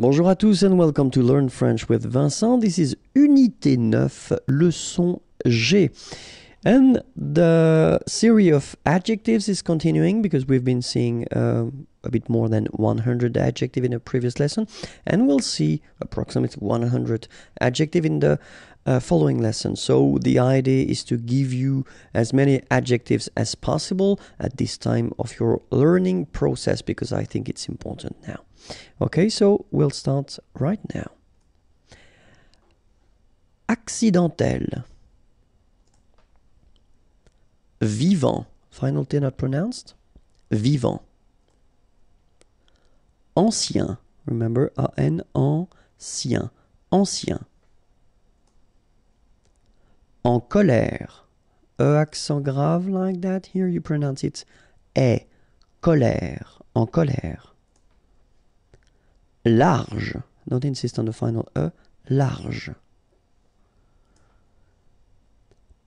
Bonjour à tous and welcome to Learn French with Vincent. This is Unité 9, leçon G. And the series of adjectives is continuing because we've been seeing uh, a bit more than 100 adjective in a previous lesson and we'll see approximately 100 adjective in the uh, following lesson. So the idea is to give you as many adjectives as possible at this time of your learning process because I think it's important now. Okay, so we'll start right now. Accidentel. Vivant. Final T not pronounced. Vivant. Ancien. Remember, A-N, ancien. Ancien. En colère. E accent grave like that. Here you pronounce it. E Colère. En colère. large. Don't insist on the final E. Large.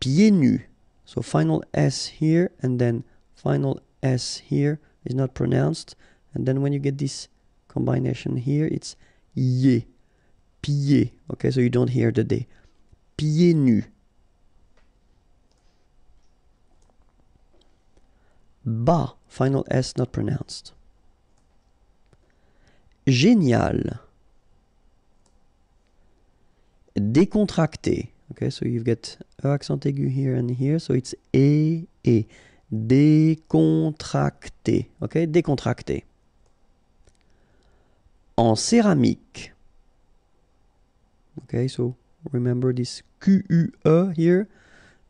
Pieds nus. So final S here and then final S here is not pronounced. And then when you get this combination here, it's ye. Pieds. Okay, so you don't hear the D. Pieds nus. Ba, final S not pronounced. génial. Décontracté. Okay, so you've got a e accent aigu here and here, so it's e e. Décontracté. Okay, décontracté. En céramique. Okay, so remember this e here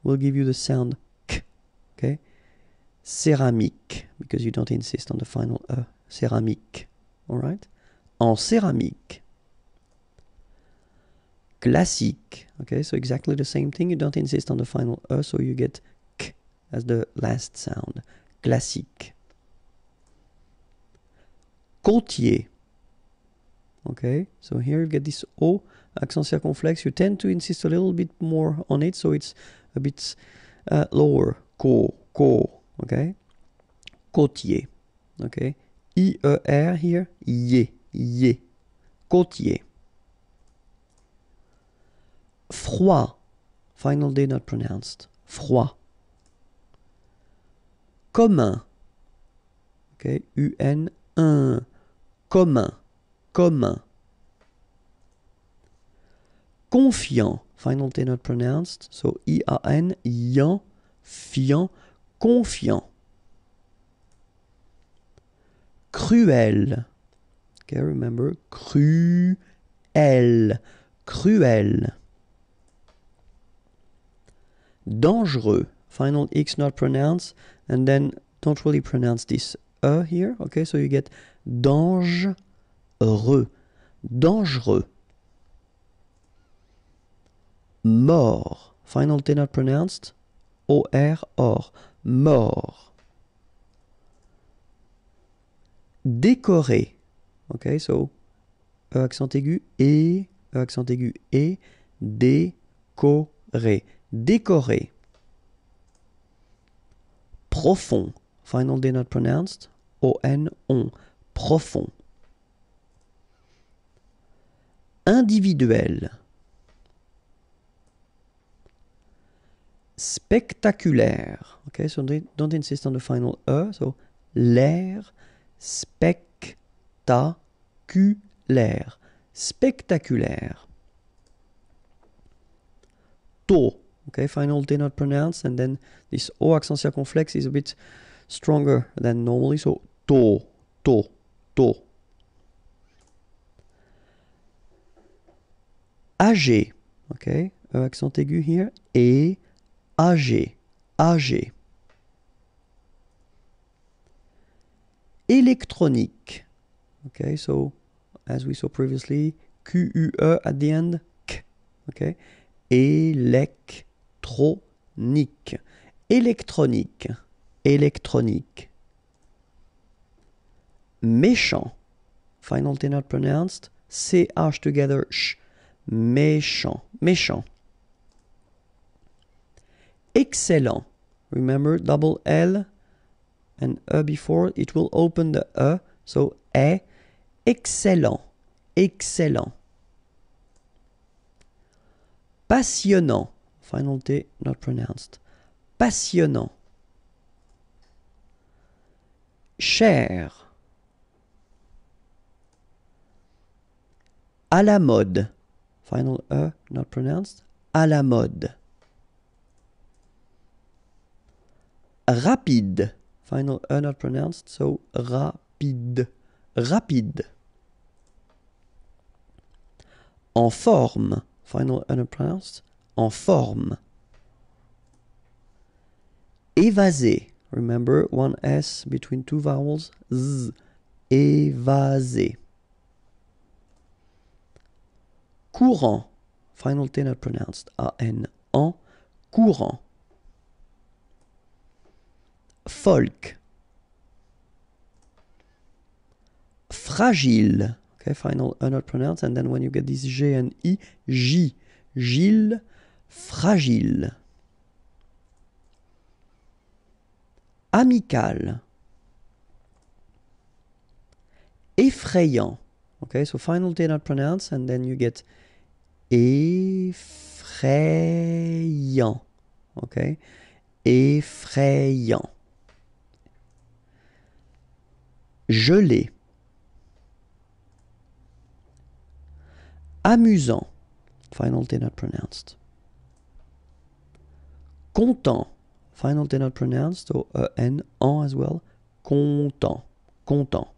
will give you the sound K. Okay? céramique, because you don't insist on the final E. All right en céramique. Classique. Okay, so exactly the same thing. You don't insist on the final E, so you get K as the last sound. Classique. Côtier. Okay, so here you get this O, accent circonflexe. You tend to insist a little bit more on it, so it's a bit uh, lower. Co, co, okay? Côtier, okay? I-E-R here, yeah. Côtier. Côtier. Froid. Final day not pronounced. Froid. Commun. Okay. UN1. Commun. Commun. Confiant. Final day not pronounced. So I-A-N. Yan. Fiant. Confiant. Cruel. Okay, remember. Cruel. Cruel. Dangereux. Final X not pronounced. And then don't really pronounce this E here. Okay, so you get dangereux. Dangereux. Mort. Final T not pronounced. O-R, or. Mort. Décoré. Okay, so E accent aigu et E accent aigu et décoré. Décoré. Profond. Final D not pronounced. O-N, on. Profond. Individuel. Spectaculaire. Ok, so don't insist on the final E. So l'air spectaculaire spectaculaire, spectaculaire. To. Okay, final T not pronounced, and then this O accent circonflexe is a bit stronger than normally, so to, to, to. Âgé, okay, e accent aigu here, et âgé, âgé. Électronique, okay, so as we saw previously, Q-U-E at the end, K, ok Électronique, électronique, électronique. Méchant, final T not pronounced, C-H together, sh, méchant, méchant. Excellent, remember double L and E before, it will open the E, so E, excellent, excellent. Passionnant, final T not pronounced. Passionnant. Cher. À la mode, final E not pronounced. À la mode. Rapide, final E not pronounced, so rapide rapide. En forme. Final unpronounced. En forme. Évaser. Remember, one S between two vowels. Z. Évaser. Courant. Final T pronounced. A-N. En. Courant. Folk. fragile. Okay, final not pronounced, and then when you get this G and I, J, Gilles, fragile. Amical. Effrayant. Okay, so final T not pronounced, and then you get effrayant. Okay, effrayant. Gelé. amusant, final day not pronounced, content, final non not pronounced, or en, en as well, content, content,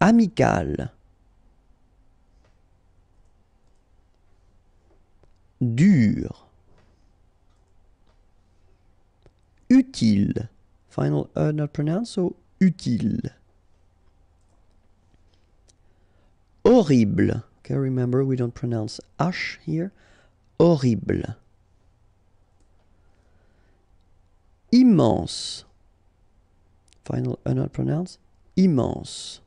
amical, dur, utile, final uh, not pronounced, so utile. horrible. Okay, remember, we don't pronounce H here. Horrible. Immense. Final un uh, not pronounced. Immense.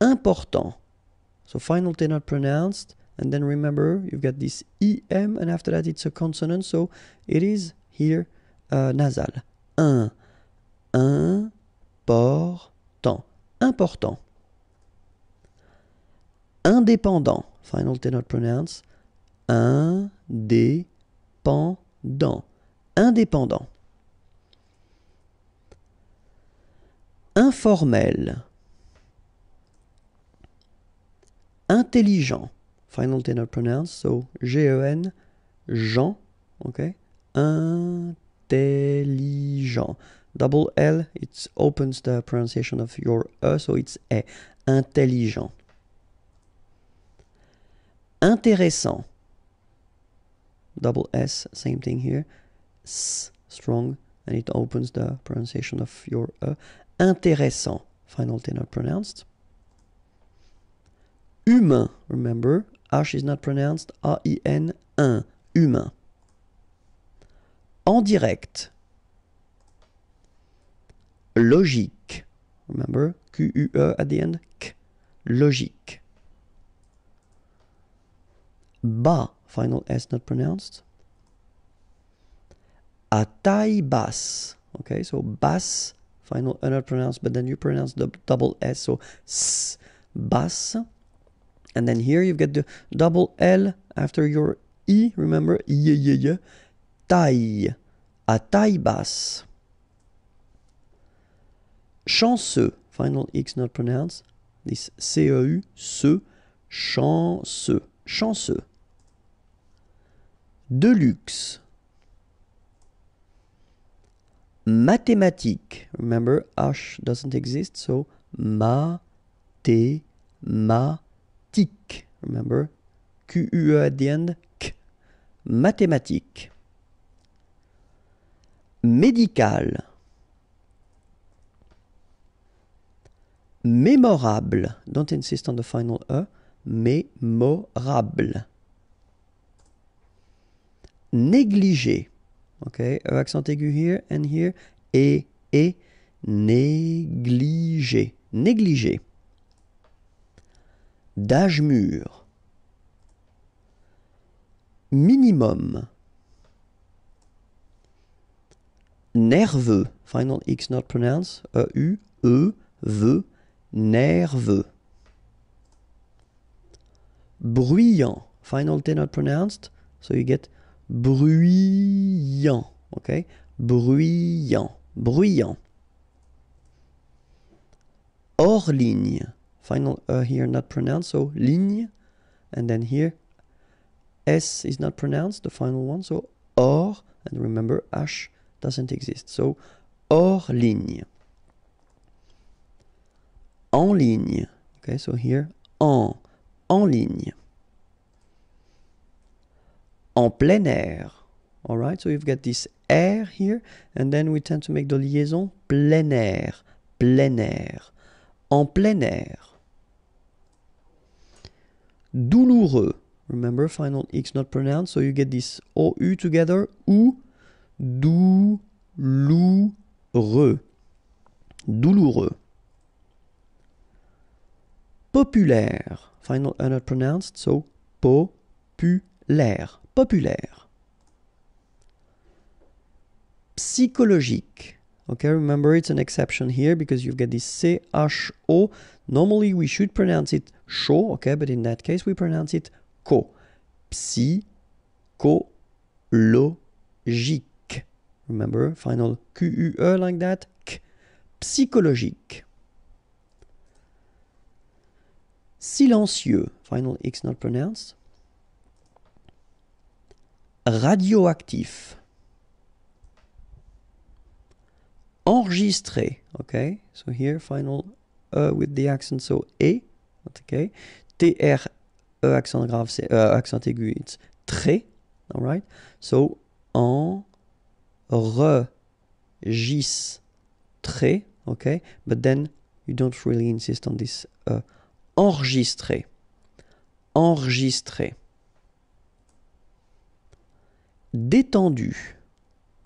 Important. So final T not pronounced. And then remember, you've got this EM, and after that it's a consonant, so it is here uh, nasal. Un, Un. Portant. Important indépendant. Final tenor not pronounce. Indépendant. Indépendant. Informel. Intelligent. Final tenor not pronounce. So G-E-N. Jean. OK. Intelligent. Double L, it opens the pronunciation of your E, so it's E, Intelligent intéressant. Double S, same thing here. S, strong, and it opens the pronunciation of your E. intéressant, final T not pronounced. Humain, remember, H is not pronounced, A-I-N, un, humain. En direct. Logique, remember, Q-U-E at the end, K, logique. ba final s not pronounced atai bas okay so bas final are not pronounced but then you pronounce the double s so s bas and then here you get the double l after your e remember y y y taille ataï bas. chanceux final x not pronounced this c e u ce chanceux chanceux Deluxe. Mathématique. Remember, H doesn't exist, so Q. Remember, Q-U-E at the end, K. Mathématique. Médical. Mémorable. Don't insist on the final E. Mémorable négliger. ok, Accent aigu here and here. Et, et, négligé, négligé, D'âge mûr. Minimum. Nerveux. Final X not pronounced. E, U, E, V. Nerveux. Bruyant. Final T not pronounced. So you get bruyant, ok Bruyant, bruyant. Hors ligne. Final uh, here not pronounced, so ligne. And then here, S is not pronounced, the final one, so or. And remember, H doesn't exist. So, hors ligne. En ligne. Okay, so here, en. En ligne en plein air. All right, so you've got this air here, and then we tend to make the liaison plein air, plein air, en plein air. Douloureux. Remember, final X not pronounced, so you get this OU together, ou douloureux. Douloureux. Populaire. Final R uh, not pronounced, so populaire. populaire. Psychologique. Okay, remember it's an exception here because you get this CHO. Normally we should pronounce it cho, okay, but in that case we pronounce it co. Psychologique. Remember, final QUE like that. K. Psychologique. Silencieux. Final X not pronounced. radioactif. Enregistré. Okay, so here final E uh, with the accent, so E. Okay, r E accent grave, c'est euh, accent aigu, it's très. right. so en enregistré. Okay, but then you don't really insist on this euh, enregistré. Enregistré détendu.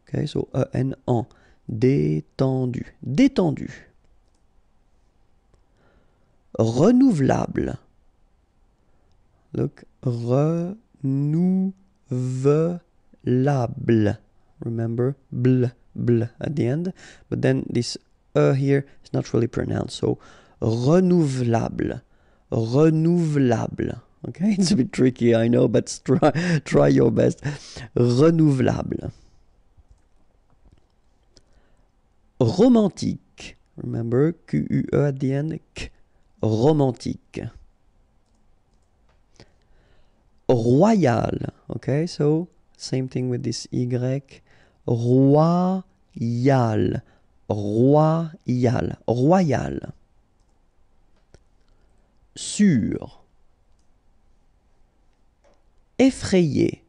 Okay, so n en détendu, détendu. Renouvelable. Look, renouvelable. Remember, bl, bl at the end. But then this e here is not really pronounced. So renouvelable, renouvelable. Okay, it's a bit tricky, I know, but try, try your best. Renouvelable. Romantique. Remember, Q-U-E at the end. K. Romantique. Royal. Okay, so same thing with this Y. Royal. Royal. Royal. Royal. Sur effrayé,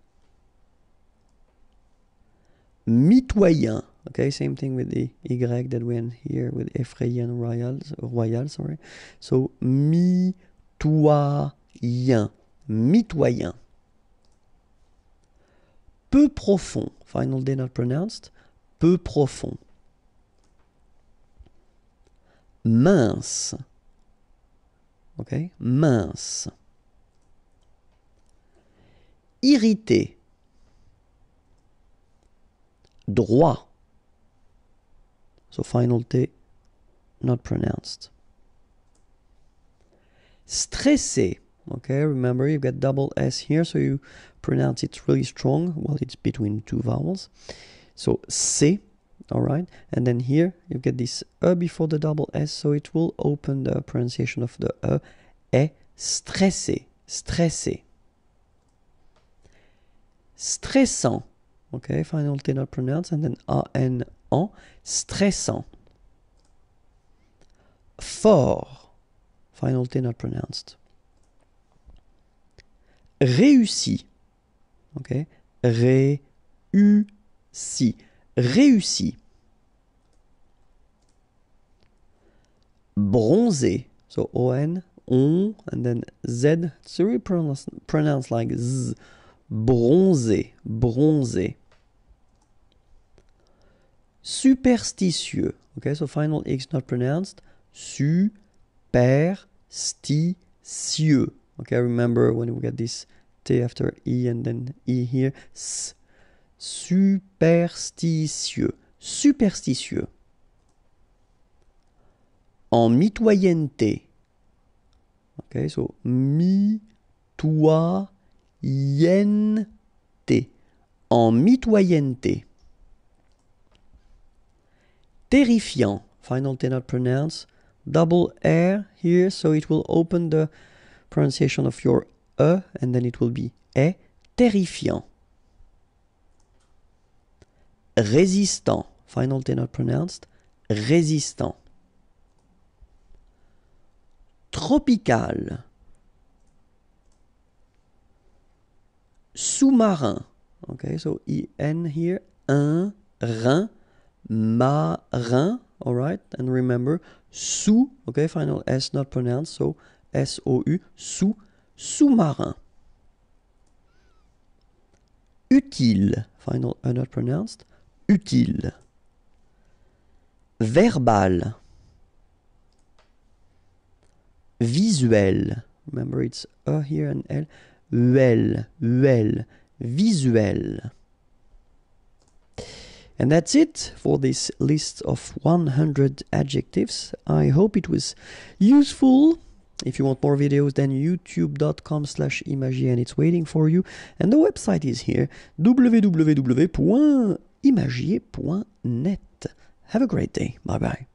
mitoyen. Okay, same thing with the Y that we had here with effrayé royal, royal sorry. So, mitoyen, mitoyen. Peu profond, final day not pronounced, peu profond. Mince, ok, mince. irrité, droit. So final T not pronounced. Stressé. Okay, remember you've got double S here, so you pronounce it really strong. Well, it's between two vowels. So C, all right, and then here you get this E before the double S, so it will open the pronunciation of the E. E stressé, stressé. stressant. ok final T not pronounced and then A-N, en, stressant. Fort, final T not pronounced. Réussi, ok, ré-u-si, réussi. Bronzé, so O-N, on, and then Z, it's really pronounced, pronounced like Z bronzé, bronzé. Superstitieux. OK, so final X not pronounced. Superstitieux. Okay, remember when we get this T after E and then E here. S. Superstitieux. Superstitieux. En mitoyenneté. Okay, so mitoyenneté en mitoyenneté. Terrifiant, final T not pronounced. double R here, so it will open the pronunciation of your E and then it will be E, terrifiant. Résistant, final T not pronounced, résistant. Tropical, sous-marin. Okay, so E-N here, un, rein, marin, all right? And remember, sous, okay, final S not pronounced, so S-O-U, sous, sous-marin. Utile, final E not pronounced, utile. Verbal. Visuel, remember it's A e here and L. UL, UL, visuel. And that's it for this list of 100 adjectives. I hope it was useful. If you want more videos, then youtube.com slash and it's waiting for you. And the website is here, www.imagier.net. Have a great day. Bye-bye.